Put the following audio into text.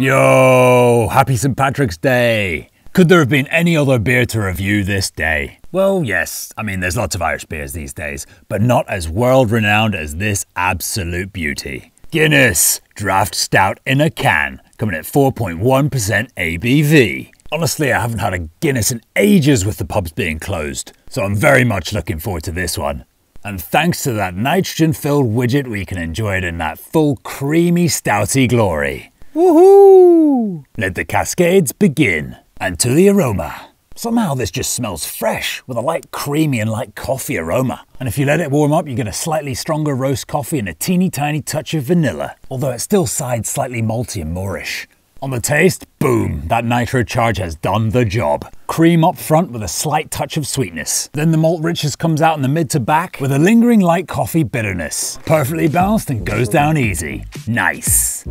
Yo, happy St. Patrick's Day! Could there have been any other beer to review this day? Well, yes, I mean, there's lots of Irish beers these days, but not as world renowned as this absolute beauty. Guinness Draft Stout in a can, coming at 4.1% ABV. Honestly, I haven't had a Guinness in ages with the pubs being closed, so I'm very much looking forward to this one. And thanks to that nitrogen filled widget, we can enjoy it in that full creamy stouty glory. Woohoo! Let the cascades begin. And to the aroma. Somehow this just smells fresh, with a light creamy and light coffee aroma. And if you let it warm up, you get a slightly stronger roast coffee and a teeny tiny touch of vanilla, although it still sides slightly malty and Moorish. On the taste, boom, that nitro charge has done the job. Cream up front with a slight touch of sweetness. Then the malt richness comes out in the mid to back with a lingering light coffee bitterness. Perfectly balanced and goes down easy. Nice.